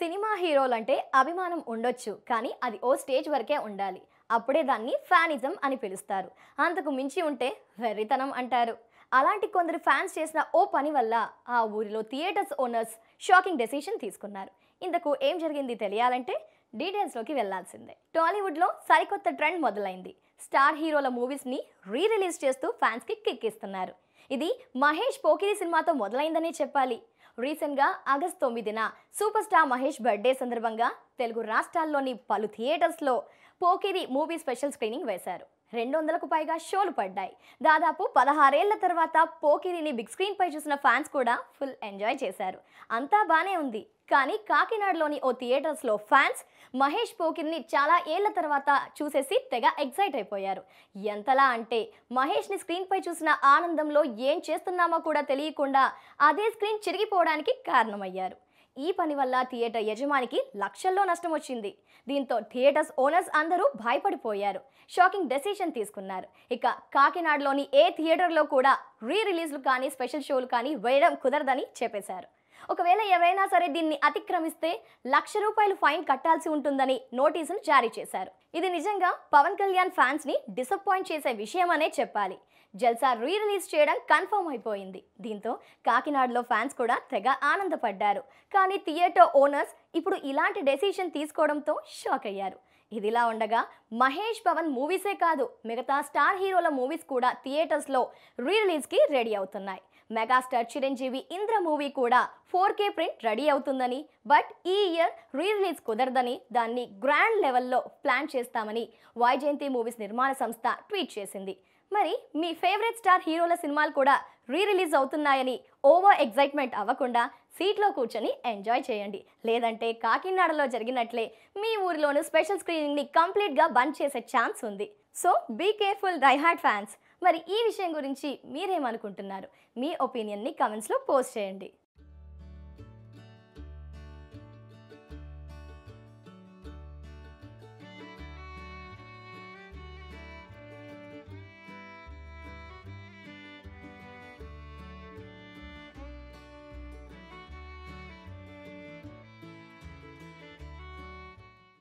cinema హీరోలు అంటే అభిమానం ఉండొచ్చు కానీ అది ఓ స్టేజ్ వరకే ఉండాలి అప్పుడే దాన్ని ఫ్యానిజం అని పిలుస్తారు అంతకు మించి ఉంటే వెర్రితనం అంటారు అలాంటి కొందరు ఫ్యాన్స్ చేసిన ఓ పని వల్ల ఆ ఊరిలో థియేటర్స్ ఓనర్స్ షాకింగ్ డెసిషన్ తీసుకున్నారు ఇంతకు ఏం జరిగింది తెలియాలంటే డీటెయిల్స్లోకి వెళ్లాల్సిందే టాలీవుడ్లో సరికొత్త ట్రెండ్ మొదలైంది స్టార్ హీరోల మూవీస్ని రీ రిలీజ్ చేస్తూ ఫ్యాన్స్కి కిక్ ఇస్తున్నారు ఇది మహేష్ పోకిరి సినిమాతో మొదలైందనే చెప్పాలి రీసెంట్గా ఆగస్ట్ తొమ్మిదిన సూపర్ స్టార్ మహేష్ బర్త్డే సందర్భంగా తెలుగు రాష్ట్రాల్లోని పలు థియేటర్స్లో పోకిరి మూవీ స్పెషల్ స్క్రీనింగ్ వేశారు రెండు వందలకు పైగా షోలు పడ్డాయి దాదాపు పదహారేళ్ల తర్వాత పోకిరిని బిగ్ స్క్రీన్పై చూసిన ఫ్యాన్స్ కూడా ఫుల్ ఎంజాయ్ చేశారు అంతా బాగానే ఉంది కానీ కాకినాడలోని ఓ థియేటర్స్లో ఫ్యాన్స్ మహేష్ పోకిర్ని చాలా ఏళ్ల తర్వాత చూసేసి తెగ ఎక్సైట్ అయిపోయారు ఎంతలా అంటే మహేష్ని స్క్రీన్పై చూసిన ఆనందంలో ఏం చేస్తున్నామో కూడా తెలియకుండా అదే స్క్రీన్ చిరిగిపోవడానికి కారణమయ్యారు ఈ పని వల్ల థియేటర్ యజమానికి లక్షల్లో నష్టం వచ్చింది దీంతో థియేటర్స్ ఓనర్స్ అందరూ భయపడిపోయారు షాకింగ్ డెసిషన్ తీసుకున్నారు ఇక కాకినాడలోని ఏ థియేటర్లో కూడా రీ రిలీజ్లు కానీ స్పెషల్ షోలు కానీ వేయడం కుదరదని చెప్పేశారు ఒకవేళ ఎవరైనా సరే దీన్ని అతిక్రమిస్తే లక్ష రూపాయలు ఫైన్ కట్టాల్సి ఉంటుందని నోటీసులు జారీ చేశారు ఇది నిజంగా పవన్ కళ్యాణ్ ఫ్యాన్స్ ని డిసప్పాయింట్ చేసే విషయం అనే చెప్పాలి జల్సా రీ రిలీజ్ చేయడం కన్ఫర్మ్ అయిపోయింది దీంతో కాకినాడలో ఫ్యాన్స్ కూడా తెగ ఆనందపడ్డారు కానీ థియేటర్ ఓనర్స్ ఇప్పుడు ఇలాంటి డెసిషన్ తీసుకోవడంతో షాక్ అయ్యారు ఇదిలా ఉండగా మహేష్ పవన్ మూవీసే కాదు మిగతా స్టార్ హీరోల మూవీస్ కూడా థియేటర్స్లో రీ రిలీజ్కి రెడీ అవుతున్నాయి మెగాస్టార్ చిరంజీవి ఇంద్ర మూవీ కూడా ఫోర్ కే ప్రింట్ రెడీ అవుతుందని బట్ ఈ ఇయర్ రీ రిలీజ్ కుదరదని దాన్ని గ్రాండ్ లెవెల్లో ప్లాన్ చేస్తామని వైజయంతి మూవీస్ నిర్మాణ సంస్థ ట్వీట్ చేసింది మరి మీ ఫేవరెట్ స్టార్ హీరోల సినిమాలు కూడా రీ రిలీజ్ అవుతున్నాయని ఓవర్ ఎగ్జైట్మెంట్ అవ్వకుండా సీట్లో కూర్చొని ఎంజాయ్ చేయండి లేదంటే కాకినాడలో జరిగినట్లే మీ ఊరిలోనూ స్పెషల్ స్క్రీనింగ్ని కంప్లీట్గా బంద్ చేసే ఛాన్స్ ఉంది so be careful heart fans మరి ఈ విషయం గురించి మీరేమనుకుంటున్నారు మీ ఒపీనియన్ని కమెంట్స్లో పోస్ట్ చేయండి